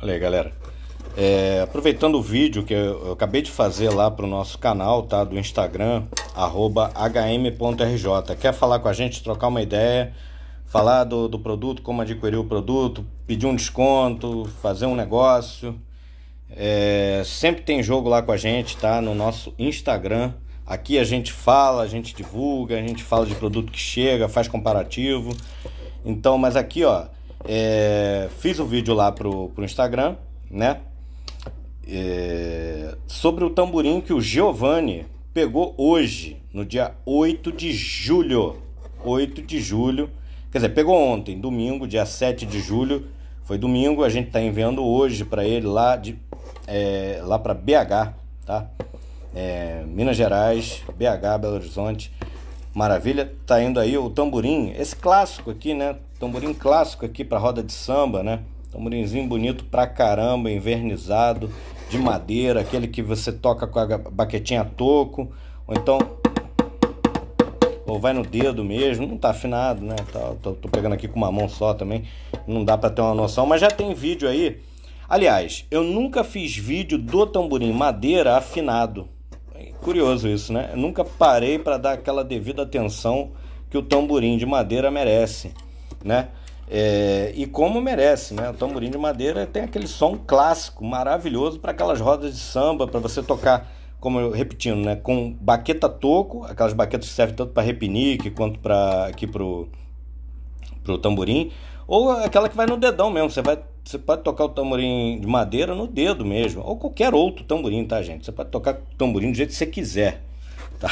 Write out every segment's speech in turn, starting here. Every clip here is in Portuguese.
Olha aí, galera. É, aproveitando o vídeo que eu, eu acabei de fazer lá para o nosso canal, tá? Do Instagram, hm.rj. Quer falar com a gente, trocar uma ideia, falar do, do produto, como adquirir o produto, pedir um desconto, fazer um negócio. É, sempre tem jogo lá com a gente, tá? No nosso Instagram. Aqui a gente fala, a gente divulga, a gente fala de produto que chega, faz comparativo. Então, mas aqui, ó, é, fiz o um vídeo lá pro, pro Instagram, né? É, sobre o tamborim que o Giovanni pegou hoje, no dia 8 de julho. 8 de julho. Quer dizer, pegou ontem, domingo, dia 7 de julho. Foi domingo, a gente tá enviando hoje para ele lá de é, lá para BH, tá? É, Minas Gerais, BH, Belo Horizonte. Maravilha, tá indo aí o tamborim, esse clássico aqui, né? Tamborim clássico aqui para roda de samba, né? Tamborinzinho bonito pra caramba, envernizado, de madeira, aquele que você toca com a baquetinha toco, ou então ou vai no dedo mesmo, não tá afinado, né? Tá, tô, tô, pegando aqui com uma mão só também, não dá para ter uma noção, mas já tem vídeo aí. Aliás, eu nunca fiz vídeo do tamborim madeira afinado. É curioso isso, né? Eu nunca parei para dar aquela devida atenção que o tamborim de madeira merece né? É, e como merece, né? O tamborim de madeira tem aquele som clássico, maravilhoso para aquelas rodas de samba, para você tocar, como eu repetindo, né? Com baqueta toco, aquelas baquetas que servem tanto para repinique quanto para aqui pro pro tamborim, ou aquela que vai no dedão mesmo. Você vai você pode tocar o tamborim de madeira no dedo mesmo, ou qualquer outro tamborim, tá, gente? Você pode tocar o tamborim do jeito que você quiser, tá?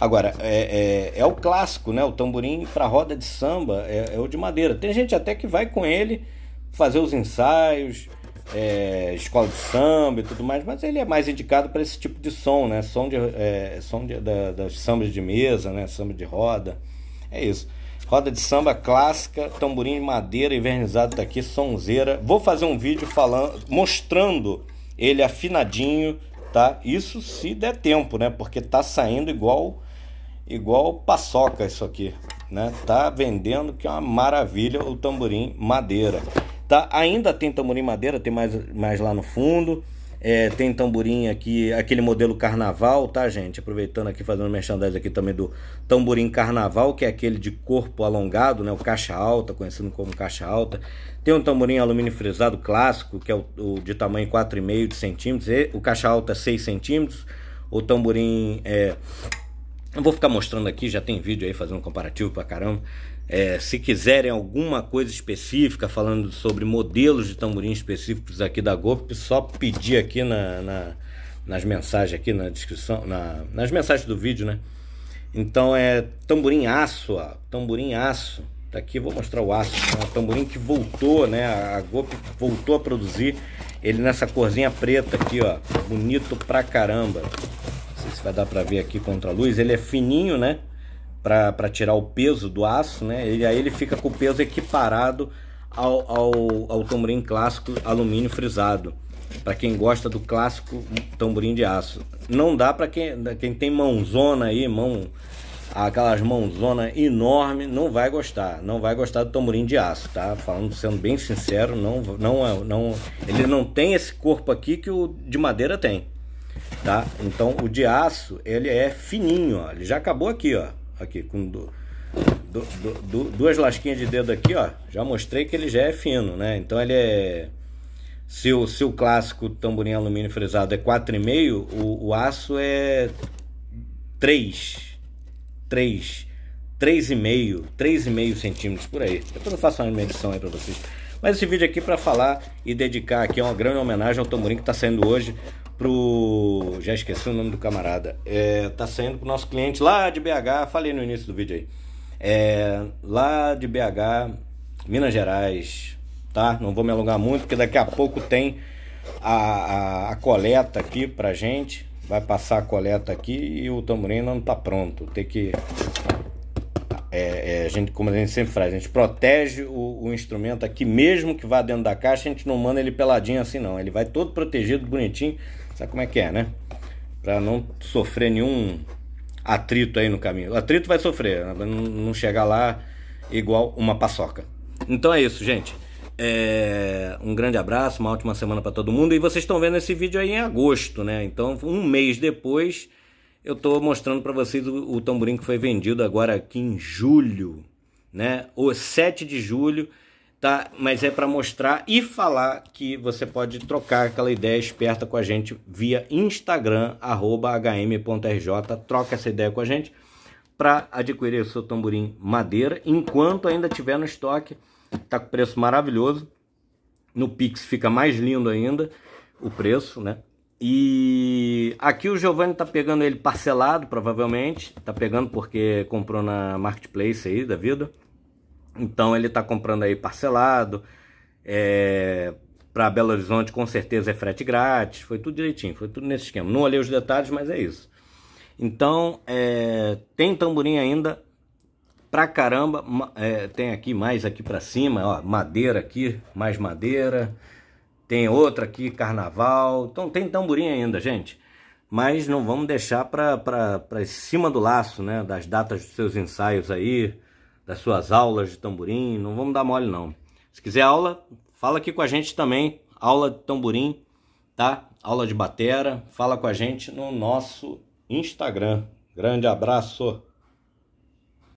Agora, é, é, é, o clássico, né? O tamborim para roda de samba é, é, o de madeira. Tem gente até que vai com ele fazer os ensaios, é, escola de samba e tudo mais, mas ele é mais indicado para esse tipo de som, né? Som, de, é, som de, da, das sambas de mesa, né? Samba de roda. É isso. Roda de samba clássica, tamborim de madeira invernizado daqui, sonzeira. Vou fazer um vídeo falando, mostrando ele afinadinho tá? Isso se der tempo, né? Porque tá saindo igual igual paçoca isso aqui, né? Tá vendendo que é uma maravilha o tamborim madeira. Tá? Ainda tem tamborim madeira, tem mais mais lá no fundo. É, tem tamborim aqui, aquele modelo carnaval, tá, gente? Aproveitando aqui, fazendo merchandising aqui também do tamborim carnaval, que é aquele de corpo alongado, né? O caixa alta, conhecido como caixa alta. Tem um tamborim alumínio frisado clássico, que é o, o de tamanho 4,5 de centímetros. O caixa alta é 6 centímetros. O tamborim é... Eu vou ficar mostrando aqui, já tem vídeo aí fazendo um comparativo pra caramba. É, se quiserem alguma coisa específica falando sobre modelos de tamborim específicos aqui da GoP, só pedir aqui na, na, nas mensagens aqui na descrição, na, nas mensagens do vídeo, né? Então é tamborim aço, ó, tamborim aço. Tá aqui vou mostrar o aço, é um tamborim que voltou, né? A GoP voltou a produzir ele nessa corzinha preta aqui, ó, bonito pra caramba. Não sei se vai dar para ver aqui contra a luz, ele é fininho, né? para tirar o peso do aço, né? E aí ele fica com o peso equiparado ao, ao, ao tamborim clássico alumínio frisado. Para quem gosta do clássico tamborim de aço. Não dá para quem, né, quem tem mãozona aí, mão aquelas mãozona enorme, não vai gostar, não vai gostar do tamborim de aço, tá? Falando sendo bem sincero, não não é, não, ele não tem esse corpo aqui que o de madeira tem, tá? Então o de aço, ele é fininho, ó, ele já acabou aqui, ó aqui, com do, do, do, duas lasquinhas de dedo aqui, ó. Já mostrei que ele já é fino, né? Então ele é... Se o, se o clássico tamborim alumínio frisado é 4,5, o, o aço é 3. 3. 3,5, 3,5 centímetros por aí. Depois eu faço uma medição aí para vocês. Mas esse vídeo aqui é para falar e dedicar aqui é uma grande homenagem ao tamborim que está saindo hoje pro. Já esqueci o nome do camarada. É, tá saindo pro nosso cliente lá de BH, falei no início do vídeo aí. É, lá de BH, Minas Gerais, tá? Não vou me alongar muito, porque daqui a pouco tem a, a, a coleta aqui pra gente. Vai passar a coleta aqui e o tamborim não tá pronto. Tem que é, é, a gente, como a gente sempre faz, a gente protege o, o, instrumento aqui, mesmo que vá dentro da caixa, a gente não manda ele peladinho assim não. Ele vai todo protegido, bonitinho. Sabe como é que é, né? Pra não sofrer nenhum atrito aí no caminho. O atrito vai sofrer, né? não, chegar lá igual uma paçoca. Então é isso, gente. É, um grande abraço, uma ótima semana para todo mundo. E vocês estão vendo esse vídeo aí em agosto, né? Então, um mês depois eu estou mostrando para vocês o, o tamborim que foi vendido agora aqui em julho, né? O 7 de julho, tá? Mas é para mostrar e falar que você pode trocar aquela ideia esperta com a gente via Instagram @hm.rj, troca essa ideia com a gente para adquirir o seu tamborim madeira, enquanto ainda tiver no estoque, tá com preço maravilhoso. No Pix fica mais lindo ainda o preço, né? E aqui o Giovanni está pegando ele parcelado, provavelmente. Está pegando porque comprou na marketplace aí da vida. Então ele está comprando aí parcelado. É, para Belo Horizonte com certeza é frete grátis. Foi tudo direitinho, foi tudo nesse esquema. Não olhei os detalhes, mas é isso. Então é, tem tamborim ainda pra caramba. É, tem aqui mais aqui para cima, ó, madeira aqui, mais madeira. Tem outra aqui, carnaval. Então tem tamborim ainda, gente. Mas não vamos deixar para cima do laço, né? Das datas dos seus ensaios aí, das suas aulas de tamborim. Não vamos dar mole, não. Se quiser aula, fala aqui com a gente também. Aula de tamborim, tá? Aula de batera. Fala com a gente no nosso Instagram. Grande abraço!